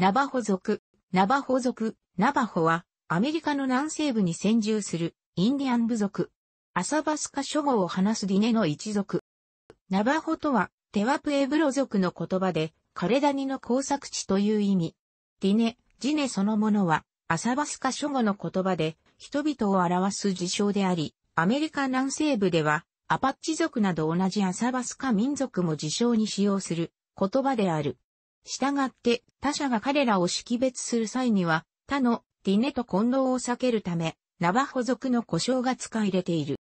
ナバホ族。ナバホ族、ナバホは、アメリカの南西部に先住する、インディアン部族。アサバスカ諸語を話すディネの一族。ナバホとは、テワプエブロ族の言葉で、カレダニの工作地という意味。ディネ、ジネそのものは、アサバスカ諸語の言葉で、人々を表す事象であり、アメリカ南西部では、アパッチ族など同じアサバスカ民族も事象に使用する言葉である。したがって他者が彼らを識別する際には他のディネと混同を避けるため、ナバホ族の呼称が使いれている。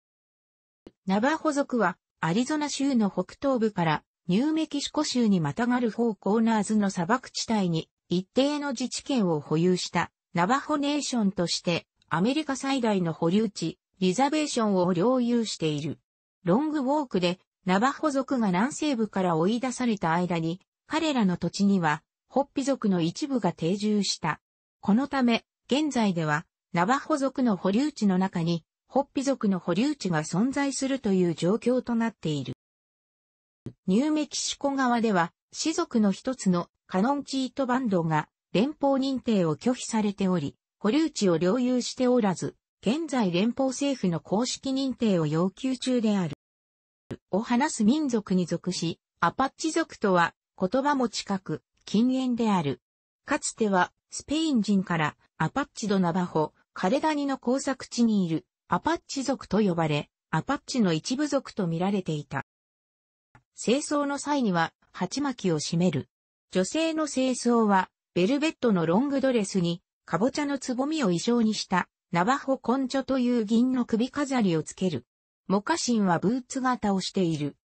ナバホ族はアリゾナ州の北東部からニューメキシコ州にまたがる方コーナーズの砂漠地帯に一定の自治権を保有したナバホネーションとしてアメリカ最大の保留地リザベーションを領有している。ロングウォークでナバホ族が南西部から追い出された間に彼らの土地には、ホッピ族の一部が定住した。このため、現在では、ナバホ族の保留地の中に、ホッピ族の保留地が存在するという状況となっている。ニューメキシコ側では、氏族の一つのカノンチートバンドが連邦認定を拒否されており、保留地を領有しておらず、現在連邦政府の公式認定を要求中である。を話す民族に属し、アパッチ族とは言葉も近く、禁煙である。かつては、スペイン人からアパッチドナバホ、カレダニの工作地にいるアパッチ族と呼ばれ、アパッチの一部族と見られていた。清掃の際には、鉢巻きを締める。女性の清掃は、ベルベットのロングドレスに、カボチャのつぼみを衣装にした、ナバホコンチョという銀の首飾りをつける。モカシンはブーツ型をしている。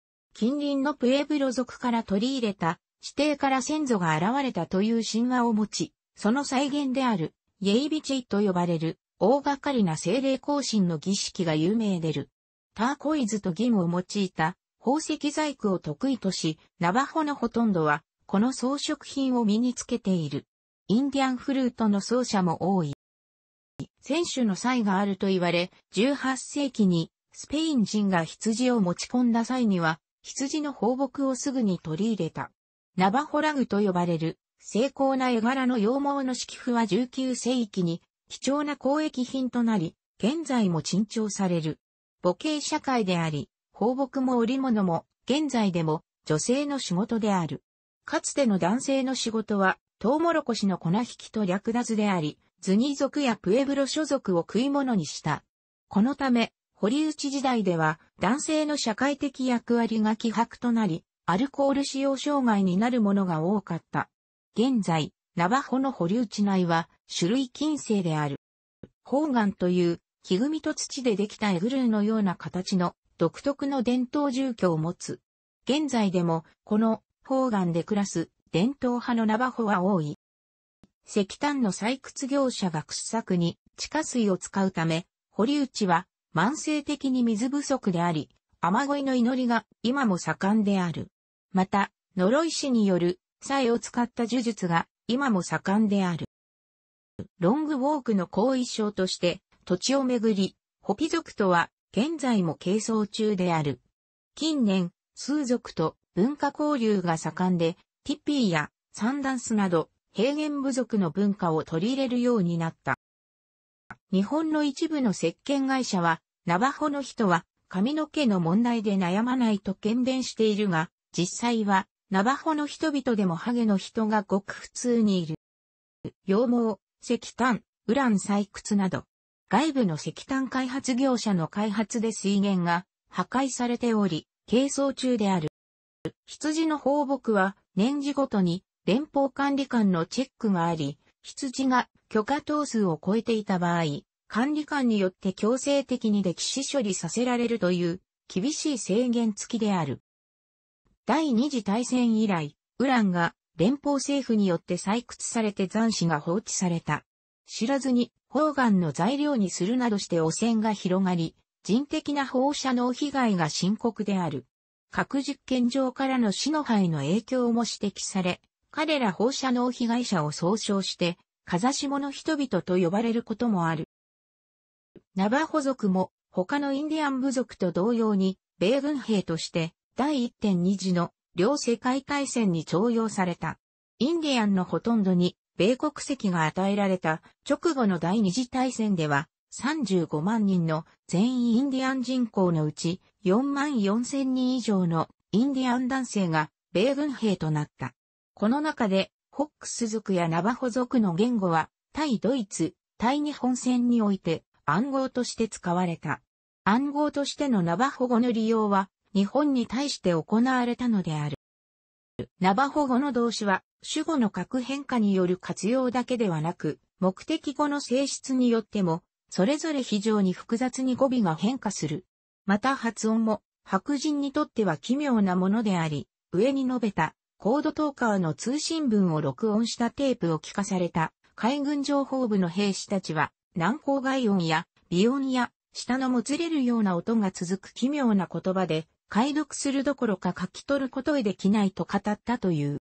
近隣のプエブロ族から取り入れた、指定から先祖が現れたという神話を持ち、その再現である、イェイビチェイと呼ばれる、大掛かりな精霊行進の儀式が有名でる。ターコイズと銀を用いた、宝石細工を得意とし、ナバホのほとんどは、この装飾品を身につけている。インディアンフルートの奏者も多い。選手の才があると言われ、18世紀にスペイン人が羊を持ち込んだ際には、羊の放牧をすぐに取り入れた。ナバホラグと呼ばれる、精巧な絵柄の羊毛の色譜は19世紀に貴重な交易品となり、現在も珍重される。母系社会であり、放牧も織物も、現在でも女性の仕事である。かつての男性の仕事は、トウモロコシの粉引きと略奪であり、ズニ族やプエブロ諸族を食い物にした。このため、堀内時代では男性の社会的役割が希薄となり、アルコール使用障害になるものが多かった。現在、ナバホの堀内内は種類禁制である。方眼という木組みと土でできたエグルーのような形の独特の伝統住居を持つ。現在でもこの方眼で暮らす伝統派のナバホは多い。石炭の採掘業者が掘削に地下水を使うため、堀内は慢性的に水不足であり、雨乞いの祈りが今も盛んである。また、呪い師による、鞘を使った呪術が今も盛んである。ロングウォークの後遺症として、土地をめぐり、ホピ族とは現在も係争中である。近年、数族と文化交流が盛んで、ティッピーやサンダンスなど、平原部族の文化を取り入れるようになった。日本の一部の石鹸会社は、ナバホの人は髪の毛の問題で悩まないと懸伝しているが、実際はナバホの人々でもハゲの人がごく普通にいる。羊毛、石炭、ウラン採掘など、外部の石炭開発業者の開発で水源が破壊されており、係争中である。羊の放牧は年次ごとに連邦管理官のチェックがあり、羊が許可等数を超えていた場合、管理官によって強制的に歴史処理させられるという厳しい制限付きである。第二次大戦以来、ウランが連邦政府によって採掘されて残死が放置された。知らずに砲丸の材料にするなどして汚染が広がり、人的な放射能被害が深刻である。核実験場からの死の灰の影響も指摘され、彼ら放射能被害者を総称して、風下の人々と呼ばれることもある。ナバホ族も他のインディアン部族と同様に、米軍兵として第1.2次の両世界大戦に徴用された。インディアンのほとんどに米国籍が与えられた直後の第二次大戦では35万人の全員インディアン人口のうち4万4千人以上のインディアン男性が米軍兵となった。この中で、ホックス族やナバホ族の言語は、対ドイツ、対日本戦において暗号として使われた。暗号としてのナバホ語の利用は、日本に対して行われたのである。ナバホ語の動詞は、主語の核変化による活用だけではなく、目的語の性質によっても、それぞれ非常に複雑に語尾が変化する。また発音も、白人にとっては奇妙なものであり、上に述べたコードトーカーの通信文を録音したテープを聞かされた海軍情報部の兵士たちは、南光外音や、微音や、下のもつれるような音が続く奇妙な言葉で、解読するどころか書き取ることへできないと語ったという。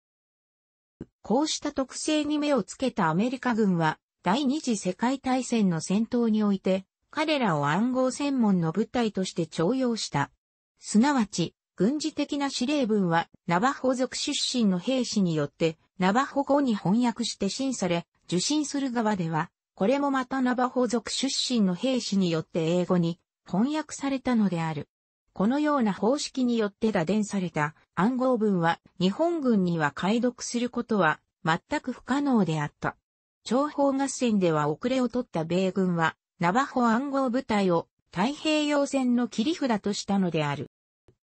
こうした特性に目をつけたアメリカ軍は、第二次世界大戦の戦闘において、彼らを暗号専門の部隊として徴用した。すなわち、軍事的な司令文は、ナバホ族出身の兵士によって、ナバホ語に翻訳して審査れ、受信する側では、これもまたナバホ族出身の兵士によって英語に翻訳されたのである。このような方式によって打伝された暗号文は日本軍には解読することは全く不可能であった。情報合戦では遅れを取った米軍はナバホ暗号部隊を太平洋戦の切り札としたのである。